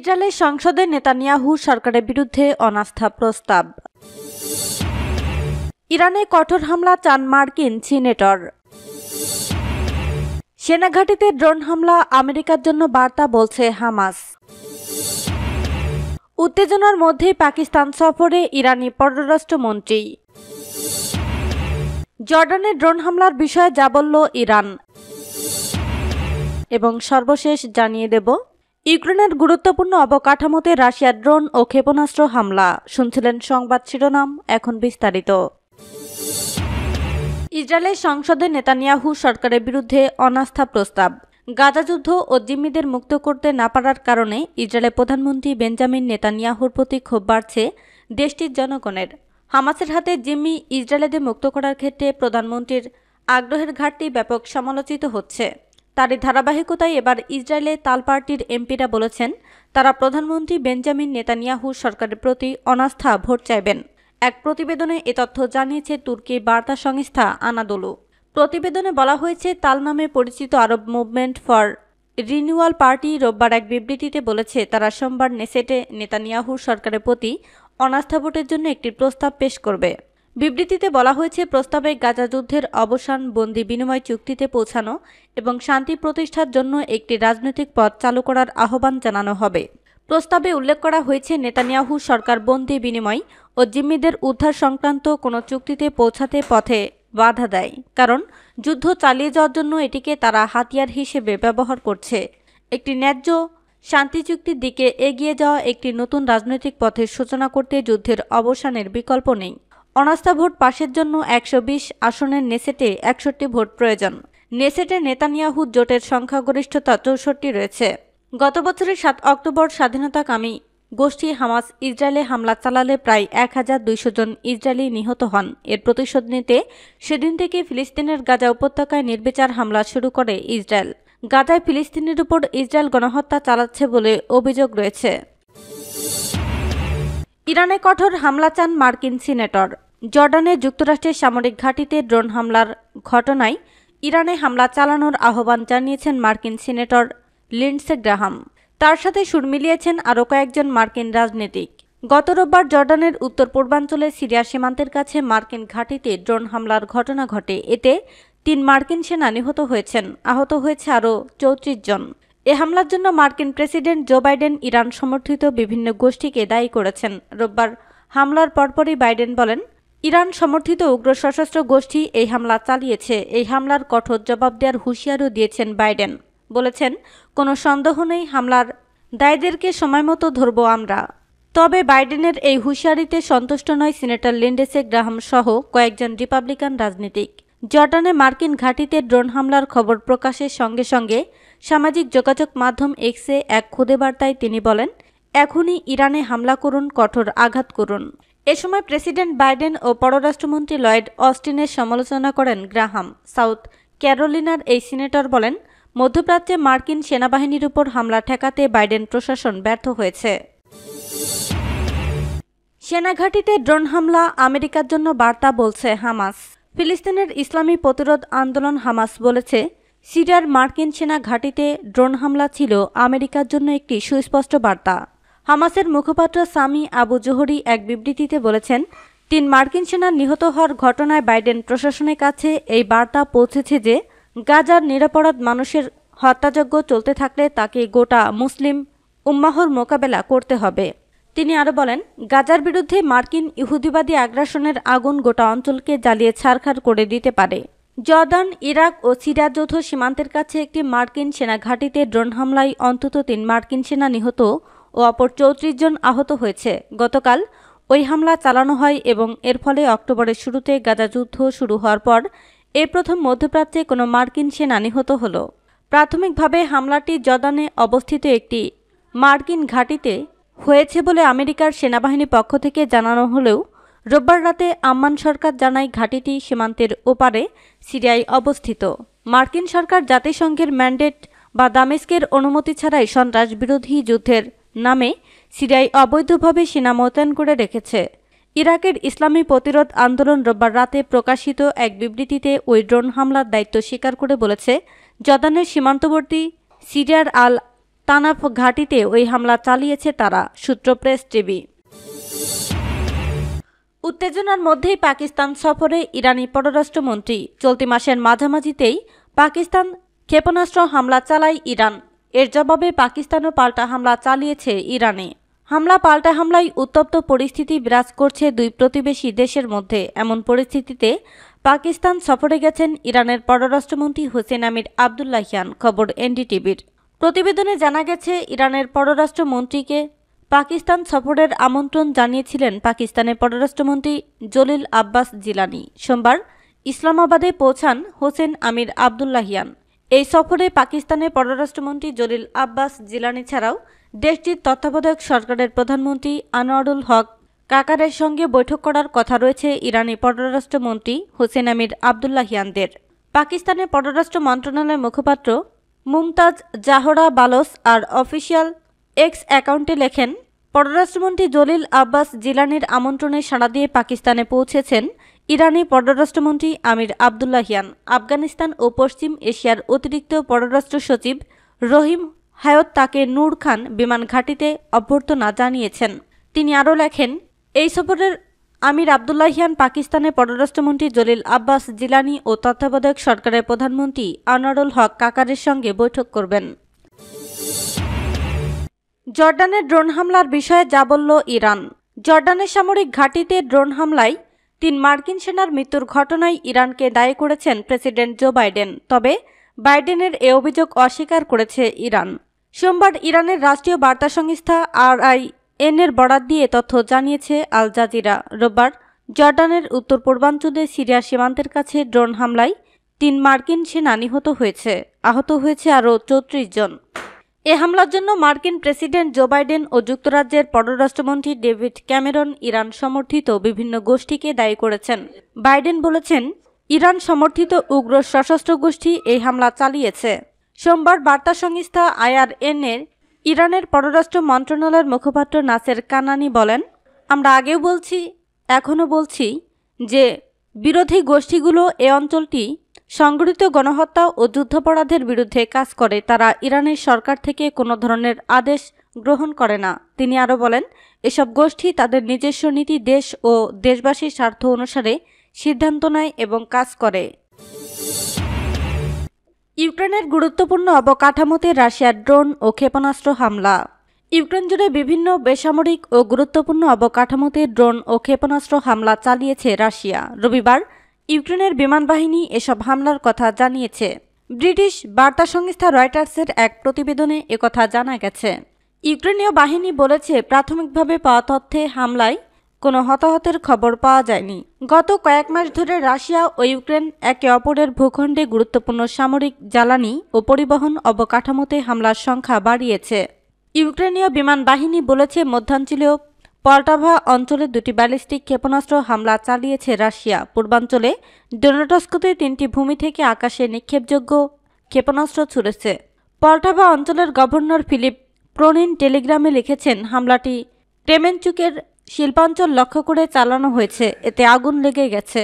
ইসরায়েলে সংসদে নেতানিয়াহু সরকারের বিরুদ্ধে অনাস্থা প্রস্তাব ইরানে কঠোর হামলা চান মার্কিন সিনেটর সেনাঘাটিতে ড্রোন হামলা আমেরিকার জন্য বার্তা বলছে হামাস উত্তেজনার মধ্যেই পাকিস্তান সফরে ইরানি পররাষ্ট্রমন্ত্রী জর্ডানে ড্রোন হামলার বিষয়ে যা বলল ইরান এবং সর্বশেষ জানিয়ে দেব ইউক্রেনের গুরুত্বপূর্ণ অবকাঠামোতে রাশিয়ার ড্রোন ও ক্ষেপণাস্ত্র হামলা শুনছিলেন সংবাদ শিরোনাম এখন বিস্তারিত ইসরায়েলের সংসদে নেতানিয়াহু সরকারের বিরুদ্ধে অনাস্থা প্রস্তাব গাজা যুদ্ধ ও জিম্মিদের মুক্ত করতে না পারার কারণে ইসরায়েলের প্রধানমন্ত্রী বেঞ্জামিন নেতানিয়াহুর প্রতি ক্ষোভ বাড়ছে দেশটির জনগণের হামাসের হাতে জিম্মি ইসরায়েলদের মুক্ত করার ক্ষেত্রে প্রধানমন্ত্রীর আগ্রহের ঘাটতি ব্যাপক সমালোচিত হচ্ছে তার ধারাবাহিকতায় এবার ইসরায়েলে তাল পার্টির এমপিরা বলেছেন তারা প্রধানমন্ত্রী বেঞ্জামিন নেতানিয়াহু সরকারের প্রতি অনাস্থা ভোট চাইবেন এক প্রতিবেদনে এ তথ্য জানিয়েছে তুর্কির বার্তা সংস্থা আনাদোলু প্রতিবেদনে বলা হয়েছে তাল নামে পরিচিত Arab movement for renewal party রোববার এক বিবৃতিতে বলেছে তারা সোমবার নেসেটে নেতানিয়াহু সরকারের প্রতি অনাস্থা ভোটের জন্য একটি প্রস্তাব পেশ করবে বিবৃতিতে বলা হয়েছে প্রস্তাবে গাজা যুদ্ধের অবসান বন্দি বিনিময় চুক্তিতে পৌঁছানো এবং শান্তি প্রতিষ্ঠার জন্য একটি রাজনৈতিক পথ চালু করার আহ্বান জানানো হবে প্রস্তাবে উল্লেখ করা হয়েছে নেতানিয়াহু সরকার বন্দি বিনিময় ও জিম্মিদের উদ্ধার সংক্রান্ত কোনো চুক্তিতে পৌঁছাতে পথে বাধা দেয় কারণ যুদ্ধ চালিয়ে যাওয়ার জন্য এটিকে তারা হাতিয়ার হিসেবে ব্যবহার করছে একটি ন্যায্য শান্তি চুক্তির দিকে এগিয়ে যাওয়া একটি নতুন রাজনৈতিক পথের সূচনা করতে যুদ্ধের অবসানের বিকল্প নেই অনাস্থা ভোট পাশের জন্য একশো আসনের নেসেটে একষট্টি ভোট প্রয়োজন নেসেটে নেতানিয়াহু জোটের সংখ্যাগরিষ্ঠতা চৌষট্টি রয়েছে গত বছরের সাত অক্টোবর স্বাধীনতাকামী গোষ্ঠী হামাস ইসরায়েলে হামলা চালালে প্রায় এক হাজার দুইশো জন ইসরায়েলি নিহত হন এর প্রতিশোধ নিতে সেদিন থেকে ফিলিস্তিনের গাজা উপত্যকায় নির্বিচার হামলা শুরু করে ইসরায়েল গাজায় ফিলিস্তিনের উপর ইসরায়েল গণহত্যা চালাচ্ছে বলে অভিযোগ রয়েছে ইরানে কঠোর হামলা চান মার্কিন সিনেটর জর্ডানে যুক্তরাষ্ট্রের সামরিক ঘাঁটিতে ড্রোন হামলার ঘটনায় ইরানে হামলা চালানোর আহ্বান জানিয়েছেন মার্কিন সিনেটর লিন্ডসে গ্রাহাম তার সাথে সুর মিলিয়েছেন আরও কয়েকজন মার্কিন রাজনীতিক গত রোববার জর্ডানের উত্তর পূর্বাঞ্চলে সিরিয়া সীমান্তের কাছে মার্কিন ঘাঁটিতে ড্রোন হামলার ঘটনা ঘটে এতে তিন মার্কিন সেনা নিহত হয়েছেন আহত হয়েছে আরও চৌত্রিশ জন এ হামলার জন্য মার্কিন প্রেসিডেন্ট জো বাইডেন ইরান সমর্থিত বিভিন্ন গোষ্ঠীকে দায়ী করেছেন রোববার হামলার পরপরই বাইডেন বলেন ইরান সমর্থিত উগ্র সশস্ত্র গোষ্ঠী এই হামলা চালিয়েছে এই হামলার কঠোর জবাব দেওয়ার হুঁশিয়ারও দিয়েছেন বাইডেন বলেছেন কোনো সন্দেহ নেই হামলার দায়দেরকে সময়মতো ধরব আমরা তবে বাইডেনের এই হুঁশিয়ারিতে সন্তুষ্ট নয় সিনেটর লিন্ডেসে গ্রাহাম সহ কয়েকজন রিপাবলিকান রাজনীতিক জর্ডানে মার্কিন ঘাঁটিতে ড্রোন হামলার খবর প্রকাশের সঙ্গে সঙ্গে সামাজিক যোগাযোগ মাধ্যম এক্সে এক খুদে বার্তায় তিনি বলেন এখনই ইরানে হামলা করুন কঠোর আঘাত করুন এ সময় প্রেসিডেন্ট বাইডেন ও পররাষ্ট্রমন্ত্রী লয়েড অস্টিনের সমালোচনা করেন গ্রাহাম সাউথ ক্যারোলিনার এই সিনেটর বলেন মধ্যপ্রাচ্যে মার্কিন সেনাবাহিনীর উপর হামলা ঠেকাতে বাইডেন প্রশাসন ব্যর্থ হয়েছে সেনাঘাটিতে ড্রোন হামলা আমেরিকার জন্য বার্তা বলছে হামাস ফিলিস্তিনের ইসলামী প্রতিরোধ আন্দোলন হামাস বলেছে সিরিয়ার মার্কিন সেনা ঘাঁটিতে ড্রোন হামলা ছিল আমেরিকার জন্য একটি সুস্পষ্ট বার্তা হামাসের মুখপাত্র সামি আবু জোহরি এক বিবৃতিতে বলেছেন তিন মার্কিন সেনা নিহত হওয়ার ঘটনায় বাইডেন প্রশাসনের কাছে এই বার্তা পৌঁছেছে যে গাজার নিরাপরাধ মানুষের হত্যাযজ্ঞ চলতে থাকলে তাকে গোটা মুসলিম উম্মাহর মোকাবেলা করতে হবে তিনি আরও বলেন গাজার বিরুদ্ধে মার্কিন ইহুদিবাদী আগ্রাসনের আগুন গোটা অঞ্চলকে জ্বালিয়ে ছাড়খাড় করে দিতে পারে জর্দান ইরাক ও সিরিয়া যৌথ সীমান্তের কাছে একটি মার্কিন সেনা ঘাঁটিতে ড্রোন হামলায় অন্তত তিন মার্কিন সেনা নিহত ও অপর চৌত্রিশ জন আহত হয়েছে গতকাল ওই হামলা চালানো হয় এবং এর ফলে অক্টোবরের শুরুতে গাজা যুদ্ধ শুরু হওয়ার পর এ প্রথম মধ্যপ্রাচ্যে কোনো মার্কিন সেনা নিহত হল প্রাথমিকভাবে হামলাটি জর্দানে অবস্থিত একটি মার্কিন ঘাঁটিতে হয়েছে বলে আমেরিকার সেনাবাহিনীর পক্ষ থেকে জানানো হলেও রোববার রাতে আম্মান সরকার জানায় ঘাঁটিটি সীমান্তের ওপারে সিরিয়ায় অবস্থিত মার্কিন সরকার জাতিসংঘের ম্যান্ডেট বা দামেস্কের অনুমতি ছাড়াই সন্ত্রাস বিরোধী যুদ্ধের নামে সিরিয়ায় অবৈধভাবে সেনা মোতায়েন করে রেখেছে ইরাকের ইসলামী প্রতিরোধ আন্দোলন রোববার রাতে প্রকাশিত এক বিবৃতিতে ওই ড্রোন হামলার দায়িত্ব স্বীকার করে বলেছে জদানের সীমান্তবর্তী সিরিয়ার আল তানাফ ঘাটিতে ওই হামলা চালিয়েছে তারা সূত্র প্রেস টিভি উত্তেজনার মধ্যেই পাকিস্তান সফরে ইরানি পররাষ্ট্রমন্ত্রী চলতি মাসের মাঝামাঝিতেই পাকিস্তান ক্ষেপণাস্ত্র হামলা চালায় ইরান এর জবাবে পাকিস্তানও পাল্টা হামলা চালিয়েছে ইরানে হামলা পাল্টা হামলায় উত্তপ্ত পরিস্থিতি বিরাজ করছে দুই প্রতিবেশী দেশের মধ্যে এমন পরিস্থিতিতে পাকিস্তান সফরে গেছেন ইরানের পররাষ্ট্রমন্ত্রী হোসেন আমির আবদুল্লাহিয়ান খবর এনডিটিভির প্রতিবেদনে জানা গেছে ইরানের পররাষ্ট্রমন্ত্রীকে পাকিস্তান সফরের আমন্ত্রণ জানিয়েছিলেন পাকিস্তানের পররাষ্ট্রমন্ত্রী জলিল আব্বাস জিলানি সোমবার ইসলামাবাদে পৌঁছান হোসেন আমির আবদুল্লাহিয়ান এই সফরে পাকিস্তানের পররাষ্ট্রমন্ত্রী জলিল আব্বাস জিলানি ছাড়াও দেশটির তত্ত্বাবধায়ক সরকারের প্রধানমন্ত্রী আনোয়ারুল হক কাকারের সঙ্গে বৈঠক করার কথা রয়েছে ইরানি পররাষ্ট্রমন্ত্রী হোসেন আমির আবদুল্লাহিয়ানদের পাকিস্তানের পররাষ্ট্র মন্ত্রণালয়ের মুখপাত্র মুমতাজ জাহরা বালস আর অফিসিয়াল এক্স অ্যাকাউন্টে লেখেন পররাষ্ট্রমন্ত্রী জলিল আব্বাস জিলানির আমন্ত্রণে সাড়া দিয়ে পাকিস্তানে পৌঁছেছেন ইরানি পররাষ্ট্রমন্ত্রী আমির আবদুল্লাহিয়ান আফগানিস্তান ও পশ্চিম এশিয়ার অতিরিক্ত পররাষ্ট্র সচিব রহিম হায়ত তাকে নূর খান বিমান ঘাঁটিতে অভ্যর্থনা জানিয়েছেন তিনি আরও লেখেন এই সফরের আমির আবদুল্লাহিয়ান পাকিস্তানের পররাষ্ট্রমন্ত্রী জলিল আব্বাস জিলানি ও তত্ত্বাবধায়ক সরকারের প্রধানমন্ত্রী আনারুল হক কাকারের সঙ্গে বৈঠক করবেন জর্ডানের ড্রোন হামলার বিষয়ে যা বলল ইরান জর্ডানের সামরিক ঘাঁটিতে ড্রোন হামলায় তিন মার্কিন সেনার মৃত্যুর ঘটনায় ইরানকে দায়ী করেছেন প্রেসিডেন্ট জো বাইডেন তবে বাইডেনের এ অভিযোগ অস্বীকার করেছে ইরান সোমবার ইরানের রাষ্ট্রীয় বার্তা সংস্থা আরআই এনের বরাদ দিয়ে তথ্য জানিয়েছে আল জাজিরা রোববার জর্ডানের উত্তর পূর্বাঞ্চলে সিরিয়া সীমান্তের কাছে ড্রোন হামলায় তিন মার্কিন সেনা নিহত হয়েছে আহত হয়েছে আরও চৌত্রিশ জন এ হামলার জন্য মার্কিন প্রেসিডেন্ট জো বাইডেন ও যুক্তরাজ্যের পররাষ্ট্রমন্ত্রী ডেভিড ক্যামেরন ইরান সমর্থিত বিভিন্ন গোষ্ঠীকে দায়ী করেছেন বাইডেন বলেছেন ইরান সমর্থিত উগ্র সশস্ত্র গোষ্ঠী এই হামলা চালিয়েছে সোমবার বার্তা সংস্থা আইআরএন এর ইরানের পররাষ্ট্র মন্ত্রণালয়ের মুখপাত্র নাসের কানানি বলেন আমরা আগেও বলছি এখনও বলছি যে বিরোধী গোষ্ঠীগুলো এ অঞ্চলটি সংগঠিত গণহত্যা ও যুদ্ধাপরাধের বিরুদ্ধে কাজ করে তারা ইরানের সরকার থেকে কোনো ধরনের আদেশ গ্রহণ করে না তিনি আরও বলেন এসব গোষ্ঠী তাদের নিজস্ব নীতি দেশ ও দেশবাসীর স্বার্থ অনুসারে সিদ্ধান্ত নেয় এবং কাজ করে ইউক্রেনের গুরুত্বপূর্ণ অবকাঠামোতে রাশিয়ার ড্রোন ও ক্ষেপণাস্ত্র হামলা ইউক্রেন জুড়ে বিভিন্ন বেসামরিক ও গুরুত্বপূর্ণ অবকাঠামোতে ড্রোন ও ক্ষেপণাস্ত্র হামলা চালিয়েছে রাশিয়া রবিবার ইউক্রেনের বিমান বাহিনী এসব হামলার কথা জানিয়েছে ব্রিটিশ বার্তা সংস্থা রয়টার্সের এক প্রতিবেদনে একথা জানা গেছে ইউক্রেনীয় বাহিনী বলেছে প্রাথমিকভাবে পাওয়া তথ্যে হামলায় কোনো হতাহতের খবর পাওয়া যায়নি গত কয়েক মাস ধরে রাশিয়া ও ইউক্রেন একে অপরের ভূখণ্ডে গুরুত্বপূর্ণ সামরিক জ্বালানি ও পরিবহন অবকাঠামোতে হামলার সংখ্যা বাড়িয়েছে ইউক্রেনীয় বিমান বাহিনী বলেছে মধ্যাঞ্চলীয় পল্টাভা অঞ্চলে দুটি ব্যালিস্টিক ক্ষেপণাস্ত্র হামলা চালিয়েছে রাশিয়া পূর্বাঞ্চলে ডোনাটস্কোতে তিনটি ভূমি থেকে আকাশে নিক্ষেপযোগ্য ক্ষেপণাস্ত্র ছুড়েছে পল্টাভা অঞ্চলের গভর্নর ফিলিপ প্রনিন টেলিগ্রামে লিখেছেন হামলাটি ক্রেমেনচুকের শিল্পাঞ্চল লক্ষ্য করে চালানো হয়েছে এতে আগুন লেগে গেছে